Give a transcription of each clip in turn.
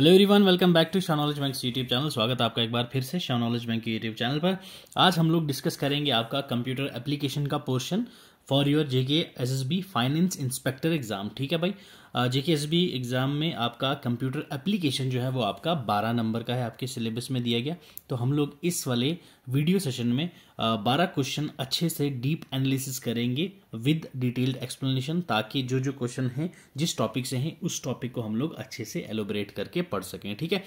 Hello everyone welcome back to Shah knowledge bank YouTube channel स्वागत है आपका एक बार फिर से शाह नॉलेज बैंक के यूट्यूब चैनल पर आज हम लोग डिस्कस करेंगे आपका कंप्यूटर एप्लीकेशन का portion for your J K S S B finance inspector exam ठीक है भाई जे के एस बी एग्ज़ाम में आपका कंप्यूटर एप्लीकेशन जो है वो आपका बारह नंबर का है आपके सिलेबस में दिया गया तो हम लोग इस वाले वीडियो सेशन में बारह क्वेश्चन अच्छे से डीप एनालिसिस करेंगे विद डिटेल्ड एक्सप्लेनेशन ताकि जो जो क्वेश्चन हैं जिस टॉपिक से हैं उस टॉपिक को हम लोग अच्छे से एलोबरेट करके पढ़ सकें ठीक है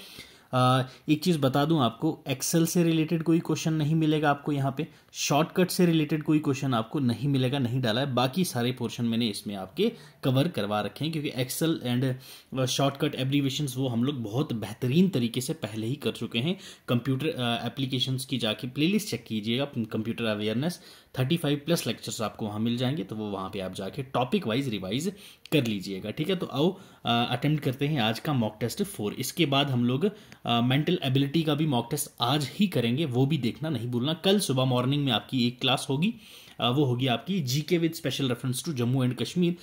एक चीज़ बता दूं आपको एक्सेल से रिलेटेड कोई क्वेश्चन नहीं मिलेगा आपको यहाँ पे शॉर्टकट से रिलेटेड कोई क्वेश्चन आपको नहीं मिलेगा नहीं डाला है बाकी सारे पोर्शन मैंने इसमें आपके कवर करवा रखे हैं क्योंकि एक्सेल एंड शॉर्टकट एब्रीवेशन वो हम लोग बहुत बेहतरीन तरीके से पहले ही कर चुके हैं कंप्यूटर एप्लीकेशन uh, की जाके प्लेलिस्ट चेक कीजिएगा computer awareness thirty five plus lectures आपको वहाँ मिल जाएंगे तो वो वहाँ पे आप जाके टॉपिक वाइज रिवाइज कर लीजिएगा ठीक है तो आओ अटेम्प्ट करते हैं आज का मॉक टेस्ट फोर इसके बाद हम लोग मेंटल एबिलिटी का भी मॉक टेस्ट आज ही करेंगे वो भी देखना नहीं भूलना कल सुबह मॉर्निंग में आपकी एक क्लास होगी वो होगी आपकी G K with special reference to Jammu and Kashmir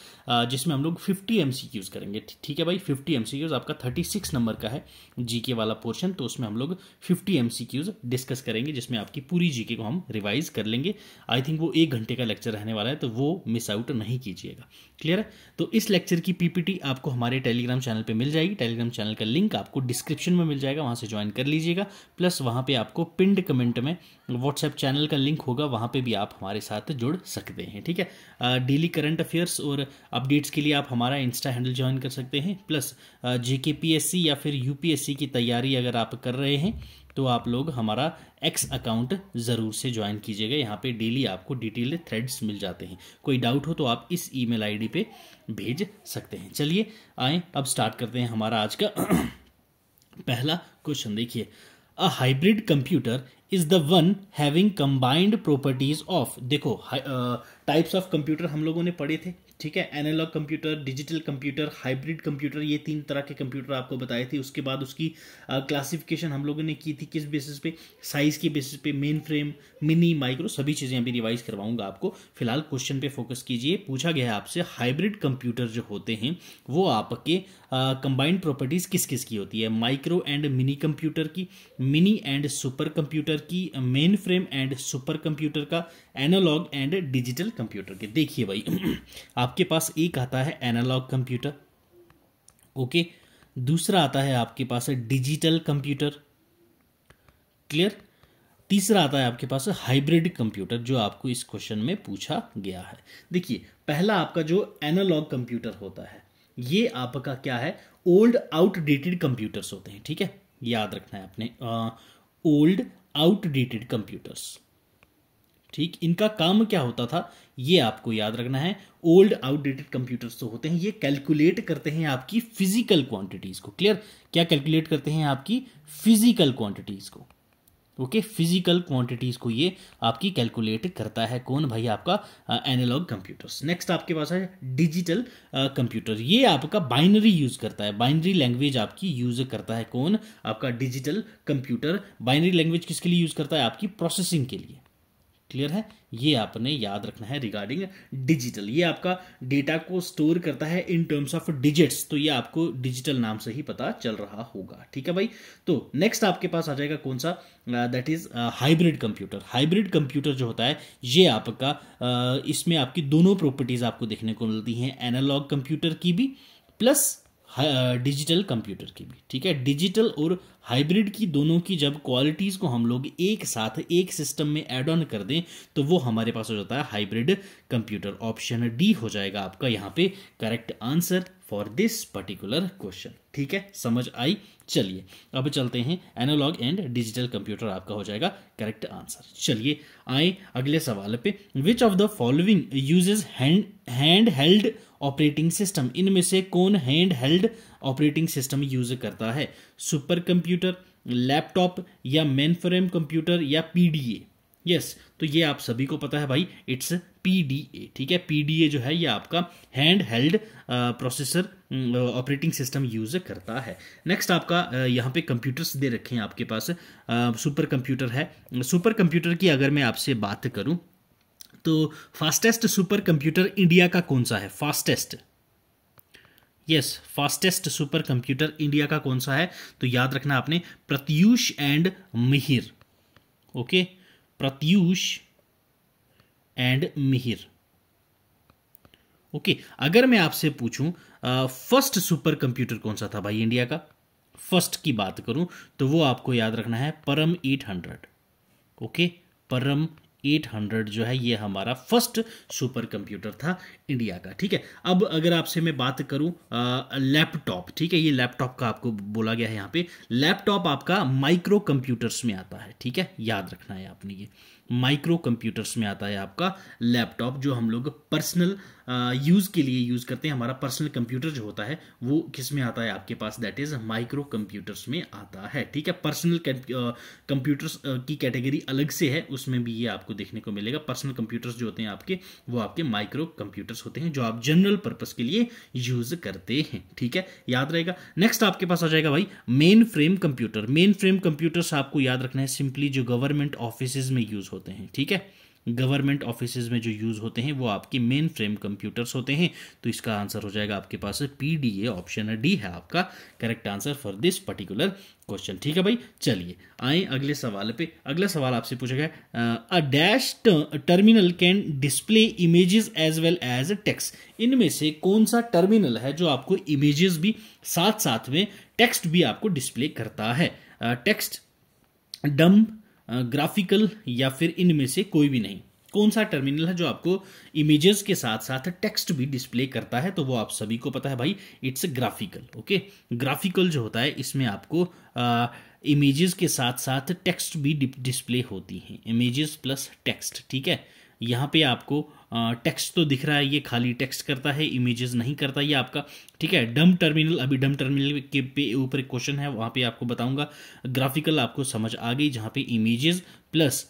जिसमें हम लोग फिफ्टी एम सी क्यूज़ करेंगे ठीक है भाई फिफ्टी एम सी क्यूज़ आपका थर्टी सिक्स नंबर का है जी के वाला पोर्शन तो उसमें हम लोग fifty M C Qs discuss करेंगे जिसमें आपकी पूरी जी के को हम रिवाइज कर लेंगे आई थिंक वो एक घंटे का लेक्चर रहने वाला है तो वो मिस आउट नहीं कीजिएगा क्लियर है तो इस लेक्चर की पीपीटी आपको हमारे टेलीग्राम चैनल पर मिल जाएगी टेलीग्राम चैनल का लिंक आपको डिस्क्रिप्शन में मिल जाएगा वहाँ से ज्वाइन कर लीजिएगा प्लस वहाँ पर आपको पिंड कमेंट में व्हाट्सएप चैनल का लिंक होगा वहाँ पर भी आप हमारे साथ साथ जुड़ सकते हैं ठीक है डेली करंट अफेयर्स और अपडेट्स के लिए आप हमारा इंस्टा हैंडल ज्वाइन कर सकते हैं प्लस जेकेपीएससी या फिर यू की तैयारी अगर आप कर रहे हैं तो आप लोग हमारा एक्स अकाउंट ज़रूर से ज्वाइन कीजिएगा यहाँ पे डेली आपको डिटेल थ्रेड्स मिल जाते हैं कोई डाउट हो तो आप इस ईमेल आईडी पे भेज सकते हैं चलिए आए अब स्टार्ट करते हैं हमारा आज का पहला क्वेश्चन देखिए a hybrid computer is the one having combined properties of देखो टाइप्स ऑफ कंप्यूटर हम लोगों ने पढ़े थे ठीक है analog computer digital computer hybrid computer ये तीन तरह के कंप्यूटर आपको बताए थे उसके बाद उसकी क्लासिफिकेशन हम लोगों ने की थी किस बेसिस पे साइज़ के बेसिस पे मेन फ्रेम मिनी माइक्रो सभी चीज़ें अभी रिवाइज करवाऊंगा आपको फिलहाल क्वेश्चन पे फोकस कीजिए पूछा गया है आपसे हाइब्रिड कंप्यूटर जो होते हैं वो आपके कंबाइंड प्रॉपर्टीज़ किस किस की होती है माइक्रो एंड मिनी कंप्यूटर की मिनी एंड सुपर कंप्यूटर की mainframe and super computer का एनोलॉग एंड डिजिटल कंप्यूटर के देखिए भाई आप आपके पास एक आता है एनालॉग कंप्यूटर ओके दूसरा आता है आपके पास है डिजिटल कंप्यूटर क्लियर तीसरा आता है आपके पास हाइब्रिड कंप्यूटर जो आपको इस क्वेश्चन में पूछा गया है देखिए पहला आपका जो एनालॉग कंप्यूटर होता है ये आपका क्या है ओल्ड आउटडेटेड कंप्यूटर्स होते हैं ठीक है याद रखना है आपने ओल्ड आउटडेटेड कंप्यूटर्स ठीक इनका काम क्या होता था ये आपको याद रखना है ओल्ड आउटडेटेड कंप्यूटर्स तो होते हैं ये कैलकुलेट करते हैं आपकी फिजिकल क्वांटिटीज़ को क्लियर क्या कैलकुलेट करते हैं आपकी फिजिकल क्वांटिटीज़ को ओके फिजिकल क्वांटिटीज़ को ये आपकी कैलकुलेट करता है कौन भाई आपका एनालॉग कंप्यूटर्स नेक्स्ट आपके पास है डिजिटल कंप्यूटर ये आपका बाइनरी यूज़ करता है बाइनरी लैंग्वेज आपकी यूज़ करता है कौन आपका डिजिटल कंप्यूटर बाइनरी लैंग्वेज किसके लिए यूज़ करता है आपकी प्रोसेसिंग के लिए क्लियर है ये आपने याद रखना है रिगार्डिंग डिजिटल ये आपका डेटा को स्टोर करता है इन टर्म्स ऑफ डिजिट्स तो ये आपको डिजिटल नाम से ही पता चल रहा होगा ठीक है भाई तो नेक्स्ट आपके पास आ जाएगा कौन सा that is hybrid computer hybrid computer जो होता है ये आपका uh, इसमें आपकी दोनों प्रॉपर्टीज आपको देखने को मिलती हैं एनालॉग कंप्यूटर की भी प्लस डिजिटल कंप्यूटर की भी ठीक है डिजिटल और हाइब्रिड की दोनों की जब क्वालिटीज़ को हम लोग एक साथ एक सिस्टम में एड ऑन कर दें तो वो हमारे पास हो जाता है हाइब्रिड कंप्यूटर ऑप्शन डी हो जाएगा आपका यहाँ पे correct answer for this particular question ठीक है समझ आई चलिए अब चलते हैं एनालॉग एंड डिजिटल कंप्यूटर आपका हो जाएगा करेक्ट आंसर चलिए आए अगले सवाल पे which of the following uses hand handheld operating system इनमें से कौन handheld operating system use करता है सुपर कंप्यूटर लैपटॉप या मेन फ्रेम कंप्यूटर या पीडीए यस तो ये आप सभी को पता है भाई इट्स पीडीए ठीक है पीडीए जो है ये आपका handheld processor operating system use करता है नेक्स्ट आपका यहाँ पे कंप्यूटर्स दे रखे हैं आपके पास सुपर कंप्यूटर है सुपर कंप्यूटर की अगर मैं आपसे बात करूँ तो फास्टेस्ट सुपर कंप्यूटर इंडिया का कौन सा है fastest yes fastest supercomputer India का कौन सा है तो याद रखना आपने Pratyush and Mihir okay Pratyush and Mihir okay अगर मैं आपसे पूछूं फर्स्ट सुपर कंप्यूटर कौन सा था भाई इंडिया का फर्स्ट की बात करूं तो वो आपको याद रखना है परम 800 ओके परम 800 जो है ये हमारा फर्स्ट सुपर कंप्यूटर था इंडिया का ठीक है अब अगर आपसे मैं बात करूं लैपटॉप ठीक है ये लैपटॉप का आपको बोला गया है यहाँ पे लैपटॉप आपका माइक्रो कंप्यूटर्स में आता है ठीक है याद रखना है आपने ये माइक्रो कंप्यूटर्स में आता है आपका लैपटॉप जो हम लोग पर्सनल यूज़ के लिए यूज़ करते हैं हमारा पर्सनल कंप्यूटर जो होता है वो किस में आता है आपके पास दैट इज़ माइक्रो कंप्यूटर्स में आता है ठीक है पर्सनल कंप्यूटर्स की कैटेगरी अलग से है उसमें भी ये आपको देखने को मिलेगा पर्सनल कंप्यूटर्स जो होते हैं आपके वो आपके माइक्रो कंप्यूटर्स होते हैं जो आप जनरल पर्पज़ के लिए यूज़ करते हैं ठीक है याद रहेगा नेक्स्ट आपके पास आ जाएगा भाई mainframe computer mainframe computers आपको याद रखना है सिंपली जो गवर्नमेंट ऑफिस में यूज़ होते हैं ठीक है गवर्नमेंट ऑफिस में जो यूज़ होते हैं वो आपके मेन फ्रेम कंप्यूटर्स होते हैं तो इसका आंसर हो जाएगा आपके पास पी डी ए ऑप्शन है डी है आपका correct answer for this particular question ठीक है भाई चलिए आए अगले सवाल पे अगला सवाल आपसे पूछा गया a dash terminal can display images as well as text इनमें से कौन सा टर्मिनल है जो आपको इमेजेस भी साथ साथ में टेक्स्ट भी आपको डिस्प्ले करता है टेक्स्ट डम्प ग्राफिकल या फिर इनमें से कोई भी नहीं कौन सा टर्मिनल है जो आपको इमेजेस के साथ साथ टेक्स्ट भी डिस्प्ले करता है तो वो आप सभी को पता है भाई इट्स ग्राफिकल ओके ग्राफिकल जो होता है इसमें आपको इमेजेस के साथ साथ टेक्स्ट भी डिस्प्ले होती हैं इमेजेस प्लस टेक्स्ट ठीक है यहाँ पे आपको टेक्स्ट तो दिख रहा है ये खाली टेक्स्ट करता है इमेजेस नहीं करता ये आपका ठीक है डम टर्मिनल अभी डम टर्मिनल के पे ऊपर क्वेश्चन है वहाँ पे आपको बताऊंगा ग्राफिकल आपको समझ आ गई जहाँ पे images plus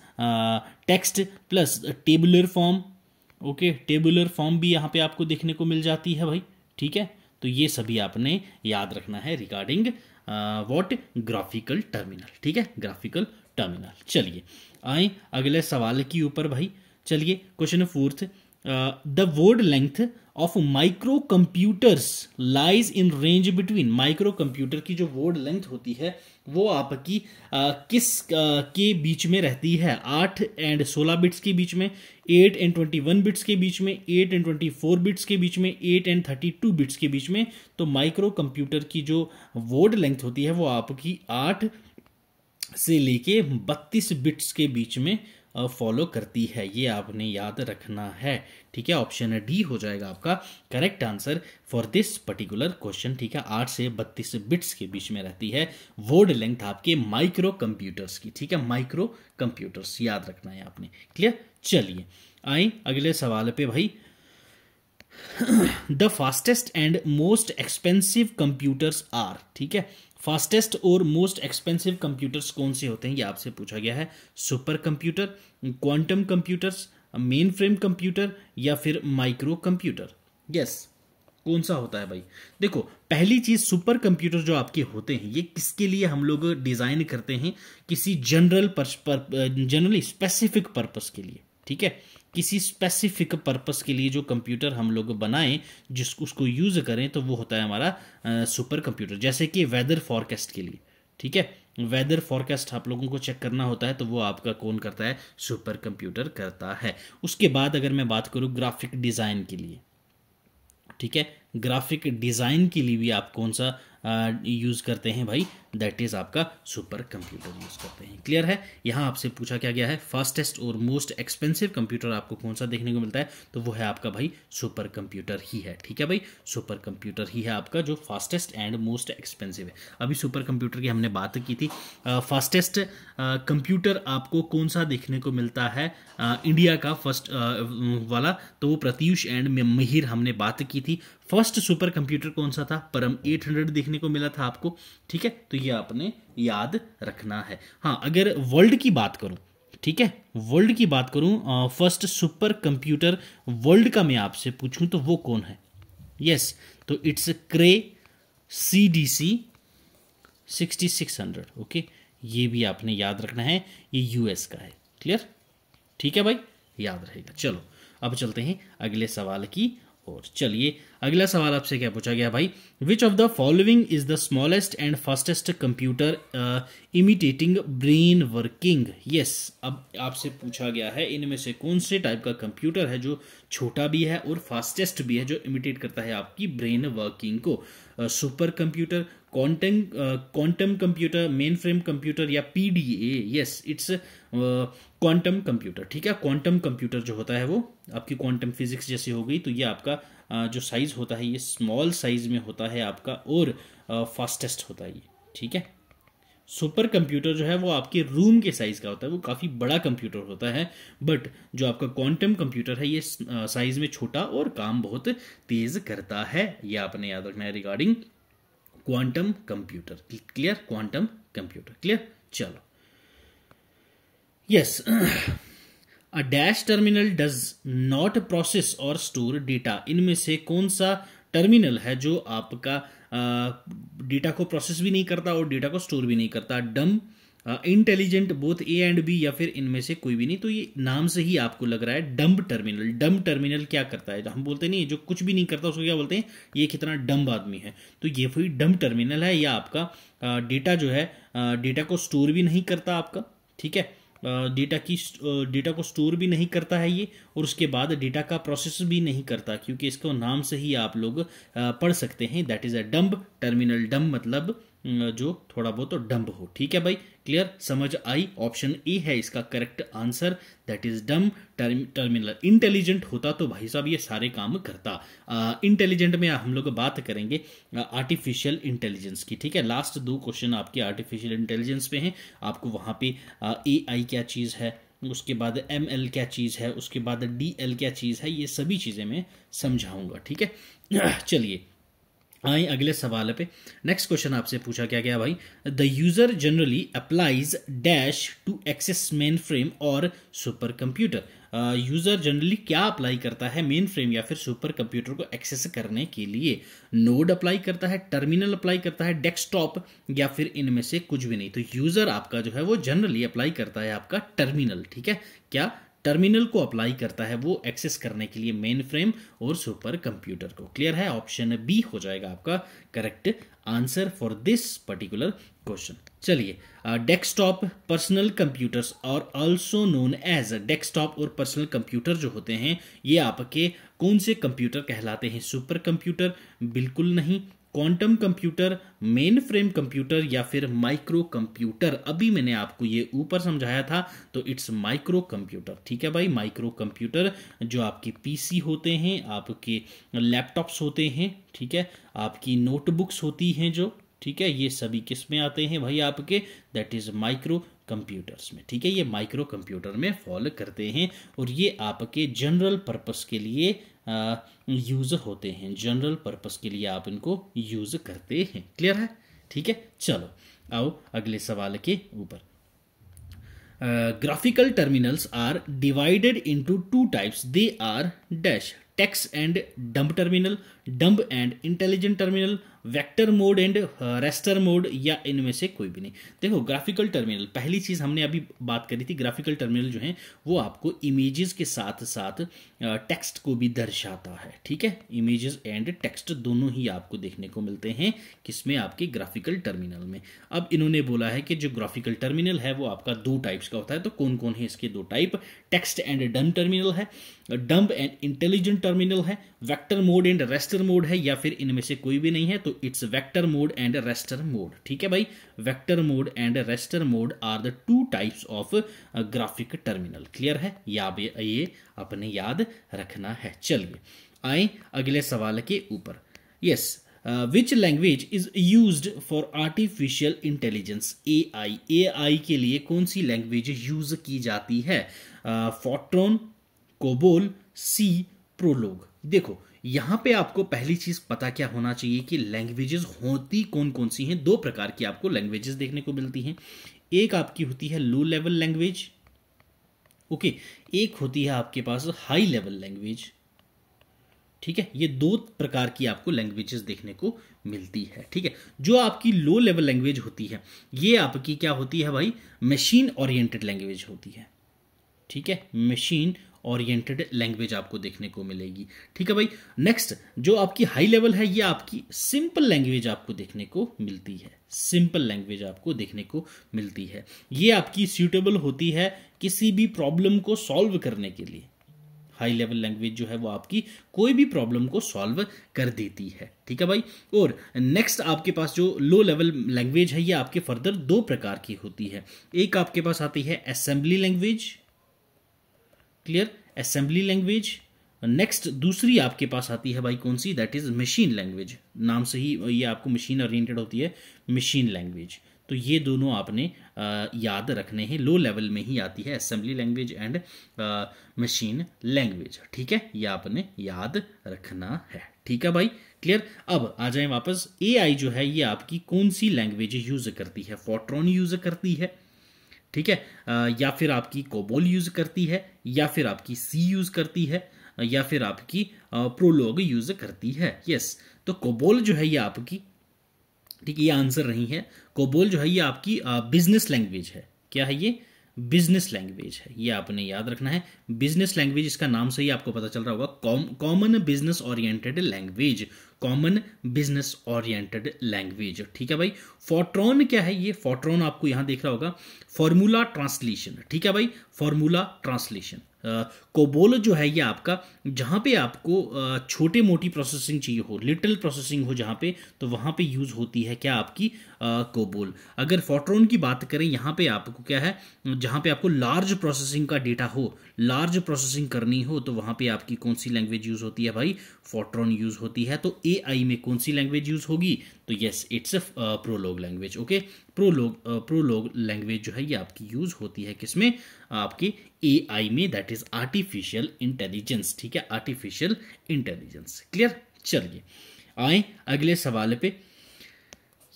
text plus tabular form okay tabular form भी यहाँ पे आपको देखने को मिल जाती है भाई ठीक है तो ये सभी आपने याद रखना है रिगार्डिंग वॉट ग्राफिकल टर्मिनल ठीक है ग्राफिकल टर्मिनल चलिए आए अगले सवाल के ऊपर भाई चलिए question fourth the word length of microcomputers lies in range between microcomputer की जो वर्ड लेंथ होती है वो आपकी uh, किस uh, के बीच में रहती है आठ एंड सोलह बिट्स के बीच में eight and twenty one bits के बीच में eight and twenty four bits के बीच में eight and thirty two bits के बीच में तो माइक्रो कंप्यूटर की जो वर्ड लेंथ होती है वो आपकी आठ से लेके बत्तीस बिट्स के बीच में फॉलो करती है ये आपने याद रखना है ठीक है ऑप्शन डी हो जाएगा आपका correct answer for this particular question ठीक है आठ से बत्तीस बिट्स के बीच में रहती है वर्ड लेंथ आपके माइक्रो कंप्यूटर्स की ठीक है माइक्रो कंप्यूटर्स याद रखना है आपने क्लियर चलिए आए अगले सवाल पे भाई the fastest and most expensive computers are ठीक है फास्टेस्ट और मोस्ट एक्सपेंसिव कंप्यूटर्स कौन से होते हैं ये आपसे पूछा गया है supercomputer quantum computers mainframe computer या फिर माइक्रो कंप्यूटर यस कौन सा होता है भाई देखो पहली चीज सुपर कंप्यूटर जो आपके होते हैं ये किसके लिए हम लोग डिजाइन करते हैं किसी जनरल जनरली स्पेसिफिक पर्पस के लिए ठीक है किसी स्पेसिफिक पर्पस के लिए जो कंप्यूटर हम लोग बनाएं जिस उसको यूज़ करें तो वो होता है हमारा सुपर कंप्यूटर जैसे कि वेदर फॉरकास्ट के लिए ठीक है वेदर फॉरकास्ट आप लोगों को चेक करना होता है तो वो आपका कौन करता है सुपर कंप्यूटर करता है उसके बाद अगर मैं बात करूँ ग्राफिक डिज़ाइन के लिए ठीक है ग्राफिक डिज़ाइन के लिए भी आप कौन सा यूज़ करते हैं भाई दैट इज़ आपका सुपर कंप्यूटर यूज़ करते हैं क्लियर है यहाँ आपसे पूछा क्या गया है फास्टेस्ट और मोस्ट एक्सपेंसिव कंप्यूटर आपको कौन सा देखने को मिलता है तो वो है आपका भाई सुपर कंप्यूटर ही है ठीक है भाई सुपर कंप्यूटर ही है आपका जो फास्टेस्ट एंड मोस्ट एक्सपेंसिव है अभी सुपर कंप्यूटर की हमने बात की थी फास्टेस्ट कंप्यूटर आपको कौन सा देखने को मिलता है इंडिया का फर्स्ट वाला तो वो प्रत्यूष एंड महिर हमने बात की थी फर्स्ट सुपर कंप्यूटर कौन सा था परम एट देखने देखने को मिला था आपको ठीक है तो ये आपने याद रखना है हाँ अगर वर्ल्ड की बात करूँ ठीक है वर्ल्ड की बात करूँ फर्स्ट सुपर कंप्यूटर वर्ल्ड का मैं आपसे पूछूँ तो वो कौन है यस yes, तो it's Cray C D C sixty six hundred okay ये भी आपने याद रखना है ये यूएस का है क्लियर ठीक है भाई याद रहेगा चलो अब चलते हैं अगले सवाल की स्कोर चलिए अगला सवाल आपसे क्या पूछा गया भाई which of the following is the smallest and fastest computer imitating brain working yes अब आपसे पूछा गया है इनमें से कौन से टाइप का कंप्यूटर है जो छोटा भी है और फास्टेस्ट भी है जो इमिटेट करता है आपकी ब्रेन वर्किंग को supercomputer quantum quantum computer mainframe computer या PDA yes it's quantum computer ठीक है क्वांटम कंप्यूटर जो होता है वो आपकी क्वांटम फिजिक्स जैसी हो गई तो ये आपका जो साइज़ होता है ये स्मॉल साइज़ में होता है आपका और फास्टेस्ट होता है ये ठीक है सुपर कंप्यूटर जो है वो आपके रूम के साइज़ का होता है वो काफ़ी बड़ा कंप्यूटर होता है बट जो आपका क्वांटम कंप्यूटर है ये साइज़ में छोटा और काम बहुत तेज़ करता है ये आपने याद रखना है regarding quantum computer clear quantum computer clear चलो Yes, a dash terminal does not process or store data. इनमें से कौन सा टर्मिनल है जो आपका डेटा को प्रोसेस भी नहीं करता और डेटा को स्टोर भी नहीं करता dumb intelligent both A and B या फिर इनमें से कोई भी नहीं तो ये नाम से ही आपको लग रहा है डम्ब टर्मिनल डम्ब टर्मिनल क्या करता है हम बोलते नहीं जो कुछ भी नहीं करता उसको क्या बोलते हैं ये कितना डम्ब आदमी है तो ये कोई डम्ब टर्मिनल है या आपका डेटा जो है डेटा को स्टोर भी नहीं करता आपका ठीक है डेटा की डेटा को स्टोर भी नहीं करता है ये और उसके बाद डेटा का प्रोसेस भी नहीं करता क्योंकि इसको नाम से ही आप लोग पढ़ सकते हैं that is a dumb terminal dumb मतलब जो थोड़ा बहुत तो डम्ब हो ठीक है भाई क्लियर समझ आई ऑप्शन ए है इसका correct answer that is dumb terminal intelligent होता तो भाई साहब ये सारे काम करता इंटेलिजेंट uh, में हम लोग बात करेंगे आर्टिफिशियल इंटेलिजेंस की ठीक है लास्ट दो क्वेश्चन आपके आर्टिफिशियल इंटेलिजेंस पे हैं आपको वहाँ पे ए uh, क्या चीज़ है उसके बाद एम एल क्या चीज़ है उसके बाद डी एल क्या चीज़ है ये सभी चीज़ें मैं समझाऊंगा ठीक है चलिए आए अगले सवाल पे नेक्स्ट क्वेश्चन आपसे पूछा क्या गया भाई the user generally applies dash to access mainframe और सुपर कंप्यूटर यूजर जनरली क्या अप्लाई करता है मेन फ्रेम या फिर सुपर कंप्यूटर को एक्सेस करने के लिए नोड अप्लाई करता है टर्मिनल अप्लाई करता है डेस्कटॉप या फिर इनमें से कुछ भी नहीं तो यूजर आपका जो है वो जनरली अप्लाई करता है आपका टर्मिनल ठीक है क्या टर्मिनल को अप्लाई करता है वो एक्सेस करने के लिए मेन फ्रेम और सुपर कंप्यूटर को क्लियर है ऑप्शन बी हो जाएगा आपका correct answer for this particular question चलिए डेस्कटॉप पर्सनल कंप्यूटर्स और आल्सो नोन एज डेस्कटॉप और पर्सनल कंप्यूटर जो होते हैं ये आपके कौन से कंप्यूटर कहलाते हैं सुपर कंप्यूटर बिल्कुल नहीं quantum computer mainframe computer या फिर माइक्रो कंप्यूटर अभी मैंने आपको ये ऊपर समझाया था तो इट्स माइक्रो कंप्यूटर ठीक है भाई माइक्रो कंप्यूटर जो आपके पीसी होते हैं आपके लैपटॉप्स होते हैं ठीक है आपकी नोटबुक्स होती हैं जो ठीक है ये सभी किस में आते हैं भाई आपके दैट इज माइक्रो कंप्यूटर्स में ठीक है ये माइक्रो कंप्यूटर में फॉल करते हैं और ये आपके जनरल पर्पस के लिए यूज़ होते हैं जनरल पर्पस के लिए आप इनको यूज़ करते हैं क्लियर है ठीक है चलो आओ अगले सवाल के ऊपर graphical terminals are divided into two types they are dash text and dumb terminal dumb and intelligent terminal vector mode and raster mode या इनमें से कोई भी नहीं देखो ग्राफिकल टर्मिनल पहली चीज़ हमने अभी बात करी थी ग्राफिकल टर्मिनल जो है वो आपको इमेजेस के साथ साथ टेक्स्ट को भी दर्शाता है ठीक है इमेजेस एंड टेक्स्ट दोनों ही आपको देखने को मिलते हैं किसमें आपके ग्राफिकल टर्मिनल में अब इन्होंने बोला है कि जो ग्राफिकल टर्मिनल है वो आपका दो टाइप्स का होता है तो कौन कौन है इसके दो type text and dumb terminal है डम्प एंड इंटेलिजेंट टर्मिनल है vector mode and raster mode है या फिर इनमें से कोई भी नहीं है तो to it's vector mode and raster mode ठीक है भाई vector mode and raster mode are the two types of graphic terminal clear है या ये अपने याद रखना है चलिए आए अगले सवाल के ऊपर yes which language is use for artificial intelligence A I A I के लिए कौन सी लैंग्वेज यूज की जाती है फोट्रॉन कोबोल सी प्रोलोग देखो uh, यहाँ पे आपको पहली चीज पता क्या होना चाहिए कि लैंग्वेजेस होती कौन कौन सी हैं दो प्रकार की आपको लैंग्वेजेस देखने को मिलती हैं एक आपकी होती है लो लेवल लैंग्वेज ओके एक होती है आपके पास हाई लेवल लैंग्वेज ठीक है ये दो प्रकार की आपको लैंग्वेजेस देखने को मिलती है ठीक है जो आपकी लो लेवल लैंग्वेज होती है ये आपकी क्या होती है भाई मशीन ओरिएंटेड लैंग्वेज होती है ठीक है मशीन ओरिएंटेड लैंग्वेज आपको देखने को मिलेगी ठीक है भाई नेक्स्ट जो आपकी हाई लेवल है ये आपकी सिंपल लैंग्वेज आपको देखने को मिलती है सिंपल लैंग्वेज आपको देखने को मिलती है ये आपकी सूटेबल होती है किसी भी प्रॉब्लम को सॉल्व करने के लिए हाई लेवल लैंग्वेज जो है वो आपकी कोई भी प्रॉब्लम को सॉल्व कर देती है ठीक है भाई और नेक्स्ट आपके पास जो लो लेवल लैंग्वेज है ये आपके फर्दर दो प्रकार की होती है एक आपके पास आती है assembly language clear assembly language next दूसरी आपके पास आती है भाई कौन सी दैट इज़ मशीन लैंग्वेज नाम से ही ये आपको मशीन ओरिएंटेड होती है मशीन लैंग्वेज तो ये दोनों आपने याद रखने हैं लो लेवल में ही आती है assembly language and machine language ठीक है ये आपने याद रखना है ठीक है भाई क्लियर अब आ जाए वापस एआई जो है ये आपकी कौन सी लैंग्वेज यूज़ करती है फोट्रॉन यूज़ करती है ठीक है या फिर आपकी कोबोल यूज़ करती है या फिर आपकी सी यूज़ करती है या फिर आपकी प्रोलोग यूज़ करती है यस तो कोबोल जो है ये आपकी ठीक है ये आंसर नहीं है कोबोल जो है ये आपकी बिजनेस लैंग्वेज है क्या है ये बिजनेस लैंग्वेज है ये आपने याद रखना है बिजनेस लैंग्वेज इसका नाम से ही आपको पता चल रहा होगा common business oriented language common business oriented language ठीक है भाई फोट्रॉन क्या है ये फोट्रॉन आपको यहां देख रहा होगा फॉर्मूला ट्रांसलेशन ठीक है भाई फॉर्मूला ट्रांसलेशन कोबोल जो है ये आपका जहाँ पे आपको छोटे मोटी प्रोसेसिंग चाहिए हो लिटिल प्रोसेसिंग हो जहाँ पे तो वहां पे यूज़ होती है क्या आपकी कोबोल अगर फोट्रॉन की बात करें यहाँ पे आपको क्या है जहाँ पे आपको लार्ज प्रोसेसिंग का डेटा हो लार्ज प्रोसेसिंग करनी हो तो वहाँ पे आपकी कौन सी लैंग्वेज यूज़ होती है भाई फोट्रॉन यूज़ होती है तो ए में कौन सी लैंग्वेज यूज़ होगी तो yes it's a Prolog language okay Prolog Prolog language जो है ये आपकी यूज़ होती है किसमें आपके ए में दैट इज़ आर्टिफिशियल इंटेलिजेंस ठीक है आर्टिफिशियल इंटेलिजेंस क्लियर चलिए आए अगले सवाल पे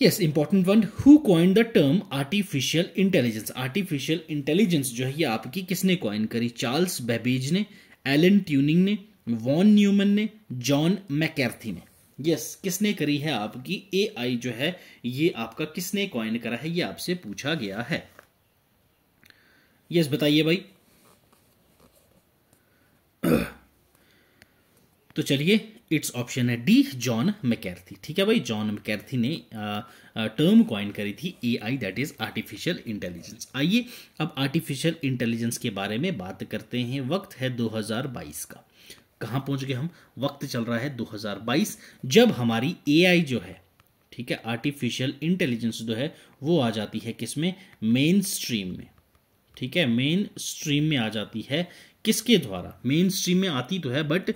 yes important one who coin the term artificial intelligence artificial intelligence जो है ये आपकी किसने कॉइन करी चार्ल्स बेबेज ने एलन ट्यूनिंग ने वॉन न्यूमन ने जॉन मैकैर्थी ने यस yes, किसने करी है आपकी ए आई जो है ये आपका किसने कॉइन करा है ये आपसे पूछा गया है यस yes, बताइए भाई तो चलिए इट्स ऑप्शन है डी जॉन मैकैर्थी ठीक है भाई जॉन मैकैर्थी ने टर्म कॉइन करी थी A I that is artificial intelligence आइए अब आर्टिफिशियल इंटेलिजेंस के बारे में बात करते हैं वक्त है 2022 का कहाँ पहुँच गए हम वक्त चल रहा है 2022 जब हमारी ए जो है ठीक है आर्टिफिशियल इंटेलिजेंस जो है वो आ जाती है किसमें मेन स्ट्रीम में ठीक है मेन स्ट्रीम में आ जाती है किसके द्वारा मेन स्ट्रीम में आती तो है बट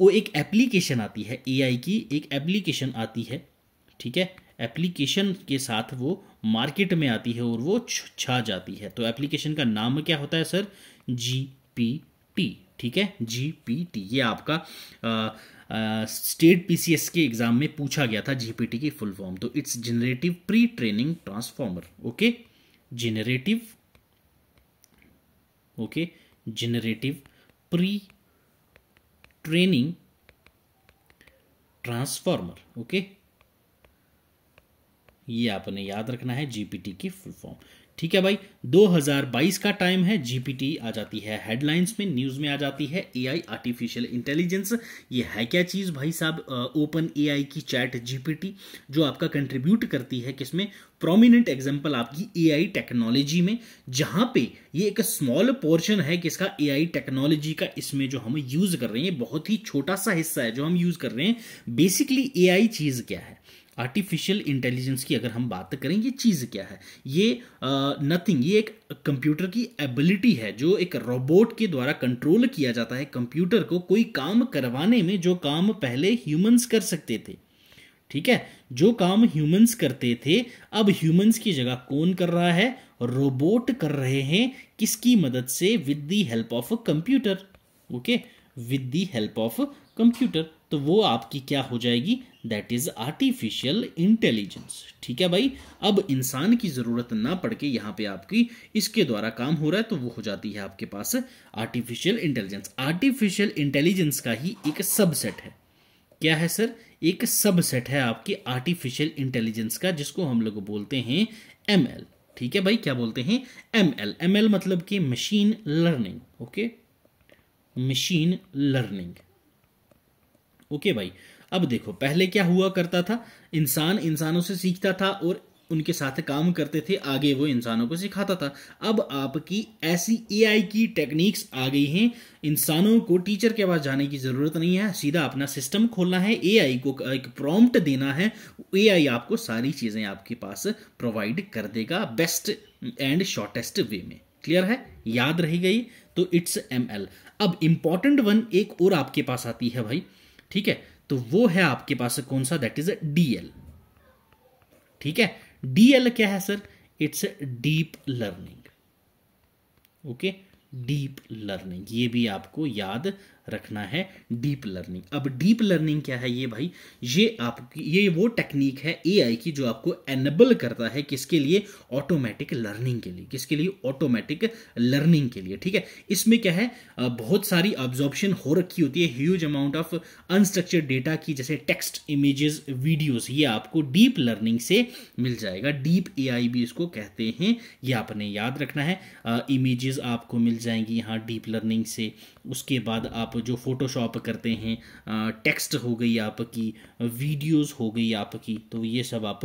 वो एक एप्लीकेशन आती है एआई की एक एप्लीकेशन आती है ठीक है एप्लीकेशन के साथ वो मार्केट में आती है और वो छा जाती है तो एप्लीकेशन का नाम क्या होता है सर जी पी टी ठीक है जी पी टी ये आपका आ, स्टेट पीसीएस के एग्जाम में पूछा गया था जीपीटी की फुल फॉर्म तो it's generative pre training transformer okay generative okay generative pre training transformer okay ये आपने याद रखना है जीपीटी की फुल फॉर्म ठीक है भाई 2022 का टाइम है जीपीटी आ जाती है हेडलाइंस में न्यूज़ में आ जाती है एआई आर्टिफिशियल इंटेलिजेंस ये है क्या चीज़ भाई साहब ओपन एआई की चैट जीपीटी जो आपका कंट्रीब्यूट करती है किसमें प्रोमिनेंट एग्जाम्पल आपकी एआई टेक्नोलॉजी में जहां पे ये एक स्मॉल पोर्शन है किसका एआई टेक्नोलॉजी का इसमें जो हम यूज़ कर रहे हैं बहुत ही छोटा सा हिस्सा है जो हम यूज़ कर रहे हैं बेसिकली एआई चीज़ क्या है आर्टिफिशियल इंटेलिजेंस की अगर हम बात करें ये चीज़ क्या है ये नथिंग uh, ये एक कंप्यूटर की एबिलिटी है जो एक रोबोट के द्वारा कंट्रोल किया जाता है कंप्यूटर को कोई काम करवाने में जो काम पहले ह्यूमंस कर सकते थे ठीक है जो काम ह्यूमंस करते थे अब ह्यूमंस की जगह कौन कर रहा है रोबोट कर रहे हैं किसकी मदद से with the help of computer okay with the help of computer तो वो आपकी क्या हो जाएगी दैट इज आर्टिफिशियल इंटेलिजेंस ठीक है भाई अब इंसान की ज़रूरत ना पड़ के यहां पे आपकी इसके द्वारा काम हो रहा है तो वो हो जाती है आपके पास आर्टिफिशियल इंटेलिजेंस आर्टिफिशियल इंटेलिजेंस का ही एक सबसेट है क्या है सर एक सबसेट है आपके आर्टिफिशियल इंटेलिजेंस का जिसको हम लोग बोलते हैं एम ठीक है भाई क्या बोलते हैं एम एल एम एल मतलब कि machine learning okay machine learning okay भाई अब देखो पहले क्या हुआ करता था इंसान इंसानों से सीखता था और उनके साथ काम करते थे आगे वो इंसानों को सिखाता था अब आपकी ऐसी एआई की टेक्निक्स आ गई हैं इंसानों को टीचर के पास जाने की ज़रूरत नहीं है सीधा अपना सिस्टम खोलना है एआई को एक प्रॉम्प्ट देना है एआई आपको सारी चीज़ें आपके पास प्रोवाइड कर देगा बेस्ट एंड शॉर्टेस्ट वे में क्लियर है याद रही गई तो इट्स एम अब इम्पॉर्टेंट वन एक और आपके पास आती है भाई ठीक है तो वो है आपके पास कौन सा दैट इज डीएल ठीक है डीएल क्या है sir it's deep learning okay deep learning ये भी आपको याद रखना है डीप लर्निंग अब डीप लर्निंग क्या है ये भाई ये आपकी ये वो टेक्निक है एआई की जो आपको एनेबल करता है किसके लिए ऑटोमेटिक लर्निंग के लिए किसके लिए ऑटोमेटिक लर्निंग के लिए ठीक है इसमें क्या है बहुत सारी ऑब्जॉर्प्शन हो रखी होती है huge amount of unstructured data की जैसे टेक्स्ट इमेजेस वीडियोस ये आपको डीप लर्निंग से मिल जाएगा डीप ए भी इसको कहते हैं ये आपने याद रखना है इमेजेस आपको मिल जाएंगी यहाँ डीप लर्निंग से उसके बाद आप जो फ़ोटोशॉप करते हैं टेक्स्ट हो गई आपकी वीडियोस हो गई आपकी तो ये सब आप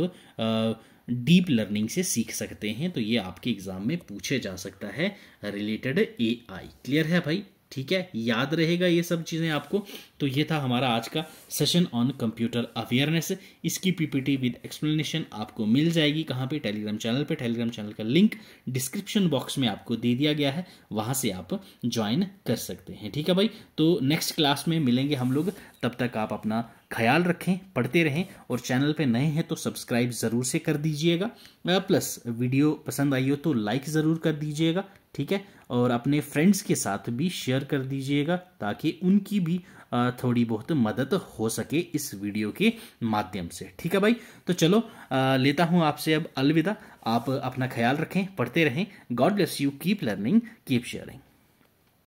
डीप लर्निंग से सीख सकते हैं तो ये आपके एग्ज़ाम में पूछे जा सकता है रिलेटेड एआई क्लियर है भाई ठीक है याद रहेगा ये सब चीज़ें आपको तो ये था हमारा आज का सेशन ऑन कंप्यूटर अवेयरनेस इसकी पीपीटी विद एक्सप्लेनेशन आपको मिल जाएगी कहाँ पे टेलीग्राम चैनल पे टेलीग्राम चैनल का लिंक डिस्क्रिप्शन बॉक्स में आपको दे दिया गया है वहाँ से आप ज्वाइन कर सकते हैं ठीक है भाई तो नेक्स्ट क्लास में मिलेंगे हम लोग तब तक आप अपना ख्याल रखें पढ़ते रहें और चैनल पे नए हैं तो सब्सक्राइब ज़रूर से कर दीजिएगा प्लस वीडियो पसंद आई हो तो लाइक ज़रूर कर दीजिएगा ठीक है और अपने फ्रेंड्स के साथ भी शेयर कर दीजिएगा ताकि उनकी भी थोड़ी बहुत मदद हो सके इस वीडियो के माध्यम से ठीक है भाई तो चलो लेता हूँ आपसे अब अलविदा आप अपना ख्याल रखें पढ़ते रहें God bless you keep learning keep sharing